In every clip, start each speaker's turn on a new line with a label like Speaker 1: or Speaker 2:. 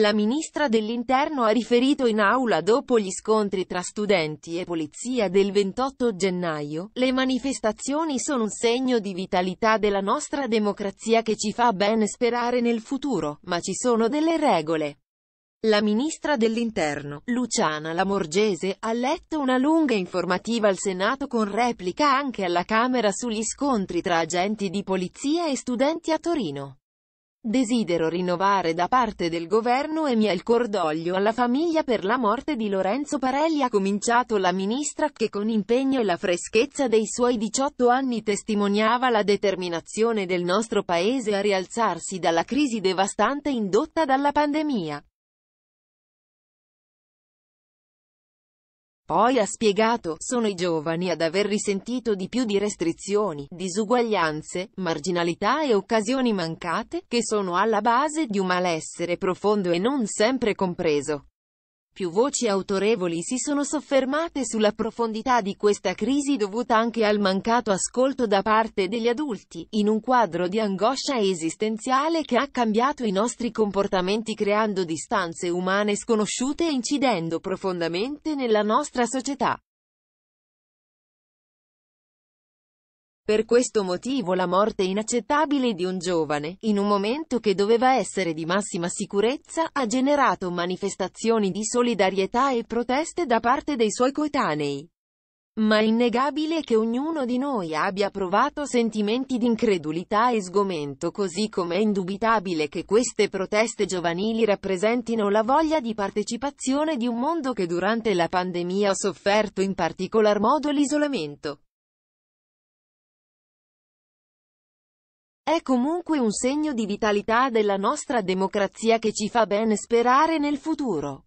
Speaker 1: La ministra dell'Interno ha riferito in aula dopo gli scontri tra studenti e polizia del 28 gennaio, le manifestazioni sono un segno di vitalità della nostra democrazia che ci fa ben sperare nel futuro, ma ci sono delle regole. La ministra dell'Interno, Luciana Lamorgese, ha letto una lunga informativa al Senato con replica anche alla Camera sugli scontri tra agenti di polizia e studenti a Torino. Desidero rinnovare da parte del governo e mia il cordoglio alla famiglia per la morte di Lorenzo Parelli ha cominciato la ministra che con impegno e la freschezza dei suoi 18 anni testimoniava la determinazione del nostro
Speaker 2: paese a rialzarsi dalla crisi devastante indotta dalla pandemia. Poi ha spiegato, sono i giovani ad aver risentito di più di restrizioni, disuguaglianze, marginalità e
Speaker 1: occasioni mancate, che sono alla base di un malessere profondo e non sempre compreso. Più voci autorevoli si sono soffermate sulla profondità di questa crisi dovuta anche al mancato ascolto da parte degli adulti, in un quadro di angoscia esistenziale che ha cambiato i nostri comportamenti creando distanze umane
Speaker 2: sconosciute e incidendo profondamente nella nostra società. Per questo motivo la morte inaccettabile
Speaker 1: di un giovane, in un momento che doveva essere di massima sicurezza, ha generato manifestazioni di solidarietà e proteste da parte dei suoi coetanei. Ma è innegabile che ognuno di noi abbia provato sentimenti di incredulità e sgomento così come è indubitabile che queste proteste giovanili rappresentino la voglia
Speaker 2: di partecipazione di un mondo che durante la pandemia ha sofferto in particolar modo l'isolamento. È comunque un segno di vitalità della nostra democrazia che ci fa ben sperare nel
Speaker 1: futuro.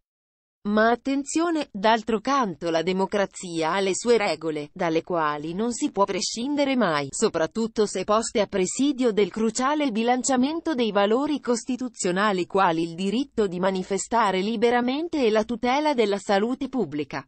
Speaker 1: Ma attenzione, d'altro canto la democrazia ha le sue regole, dalle quali non si può prescindere mai, soprattutto se poste a presidio del cruciale bilanciamento dei valori costituzionali quali il diritto di manifestare
Speaker 2: liberamente e la tutela della salute pubblica.